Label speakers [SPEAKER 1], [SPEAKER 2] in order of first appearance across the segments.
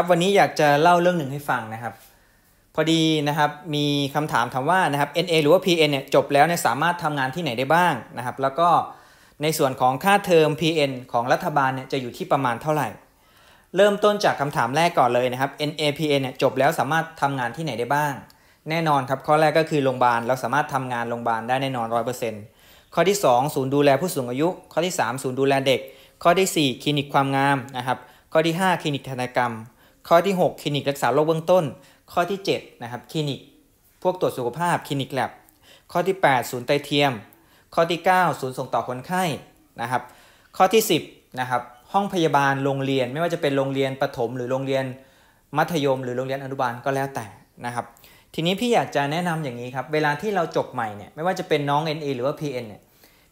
[SPEAKER 1] ครับวันนี้อยากจะเล่าเรื่องหนึ่งให้ฟังนะครับพอดีนะครับมีคำถามถามว่านะครับ NA หรือว่า PN เนี่ยจบแล้วเนี่ยสามารถทำงานที่ไหนได้บ้างนะครับ แล้วก็ในส่วนของค่าเทอม PN ของรัฐบาลเนี่ยจะอยู่ที่ประมาณเท่าไหร่ เริ่มต้นจากคำถามแรกก่อนเลยนะครับ NAPN เนี่ยจบแล้วสามารถทำงานที่ไหนได้บ้าง แน่นอนครับข้อแรกก็คือโรงพยาบาลเราสามารถทำงานโรงพยาบาลได้แน่นอน100%ข้อที่ 2 ศูนย์ดูแลผู้สูงอายุ ข้อที่3ศูนย์ดูแลเด็ก ข้อที่4คลินิกความงามนะครับข้อที่ 5คลินิกธนกรรมข้อที่ 6คลินิกรักษาโรคเบื้องต้น ข้อที่7นะครับคลินิกพวกตรวจสุขภาพคลินิกแลบข้อที่8ศูนย์ไตเทียม ข้อที่9ศูนย์ส่งต่อคนไข้นะครับข้อที่ 10นะครับห้องพยาบาลโรงเรียน ไม่ว่าจะเป็นโรงเรียนประถมหรือโรงเรียนมัธยมหรือโรงเรียนอนุบาลก็แล้วแต่นะครับทีนี้พี่อยากจะแนะนำอย่างนี้ครับเวลาที่เราจบใหม่เนี่ยไม่ว่าจะเป็นน้อง NA หรือว่า PN เนี่ย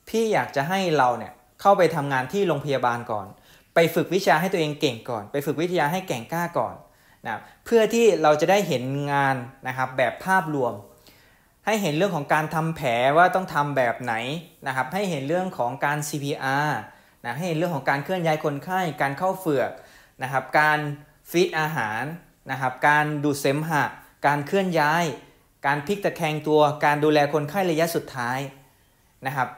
[SPEAKER 1] พี่อยากจะให้เราเนี่ยเข้าไปทำงานที่โรงพยาบาลก่อนไปฝึกวิชาให้ตัวเองเก่งก่อน ไปฝึกวิทยาให้แก่งกล้าก่อนนะเพื่อที่เราจะได้เห็นงานนะครับแบบภาพรวม ให้เห็นเรื่องของการทำแผลว่าต้องทำแบบไหนนะครับ ให้เห็นเรื่องของการ CPR นะ ให้เห็นเรื่องของการเคลื่อนย้ายคนไข้ การเข้าเฝือกนะครับ การฟีดอาหารนะครับ การดูดเสมหะ การเคลื่อนย้าย การพลิกตะแคงตัว การดูแลคนไข้ระยะสุดท้ายนะครับ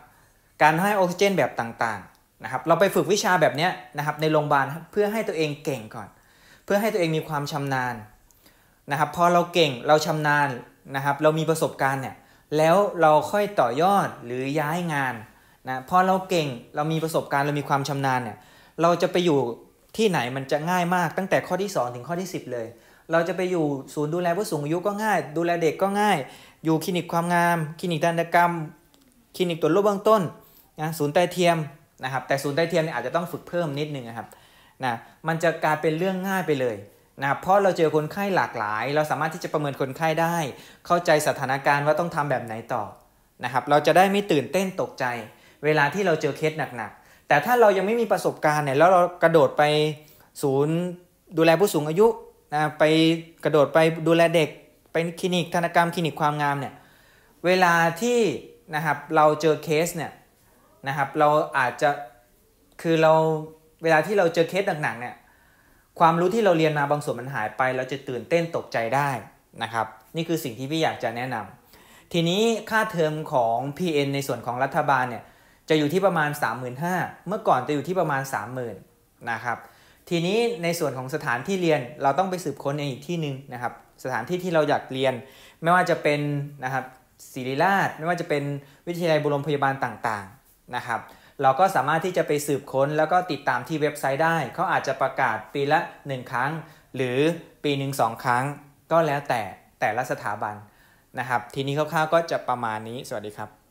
[SPEAKER 1] การให้ออกซิเจนแบบต่างๆนะครับเราไปฝึกวิชาแบบนี้นะครับในโรงพยาบาลเพื่อให้ตัวเองเก่งก่อน เพื่อให้ตัวเองมีความชำนาญนะครับพอเราเก่งเราชำนาญนะครับเรามีประสบการณ์เนี่ยแล้วเราค่อยต่อยอดหรือย้ายงานนะพอเราเก่งเรามีประสบการณ์เรามีความชำนาญเนี่ยเราจะไปอยู่ที่ไหนมันจะง่ายมากตั้งแต่ข้อที่ 2 ถึงข้อที่ 10 เลย เราจะไปอยู่ศูนย์ดูแลผู้สูงอายุก็ง่าย ดูแลเด็กก็ง่าย อยู่คลินิกความงามคลินิกดันตกรรมคลินิกตรวจโรคเบื้องต้นนะศูนย์ไตเทียมนะครับแต่ศูนย์ใต้เทียมเนี่ยอาจจะต้องฝึกเพิ่มนิดนึงนะครับนะมันจะกลายเป็นเรื่องง่ายไปเลยนะเพราะเราเจอคนไข้หลากหลาย เราสามารถที่จะประเมินคนไข้ได้ เข้าใจสถานการณ์ว่าต้องทำแบบไหนต่อนะครับเราจะได้ไม่ตื่นเต้นตกใจ เวลาที่เราเจอเคสหนักๆแต่ถ้าเรายังไม่มีประสบการณ์เนี่ยแล้วเรากระโดดไปศูนย์ดูแลผู้สูงอายุนะไปกระโดดไปดูแลเด็กไปคลินิกธนกรรมคลินิกความงามเนี่ยเวลาที่นะครับเราเจอเคสเนี่ยนะครับเราอาจจะคือเราเวลาที่เราเจอเคสหนักๆเนี่ยความรู้ที่เราเรียนมาบางส่วนมันหายไป เราจะตื่นเต้นตกใจได้นะครับนี่คือสิ่งที่พี่อยากจะแนะนำ ทีนี้ค่าเทอมของ PN ในส่วนของรัฐบาลเนี่ยจะอยู่ที่ประมาณ 35,000เมื่อก่อนจะอยู่ที่ประมาณ 30,000นะครับ ทีนี้ในส่วนของสถานที่เรียนเราต้องไปสืบค้นในอีกที่หนึ่งนะครับสถานที่ที่เราอยากเรียนไม่ว่าจะเป็นนะครับศิริราชไม่ว่าจะเป็นวิทยาลัยบุรมพยาบาลต่างนะครับ เราก็สามารถที่จะไปสืบค้นแล้วก็ติดตามที่เว็บไซต์ได้ เขาอาจจะประกาศปีละ 1 ครั้ง หรือปีหนึ่งสองครั้ง ก็แล้วแต่แต่ละสถาบันนะครับ ทีนี้คร่าวๆก็จะประมาณนี้ สวัสดีครับ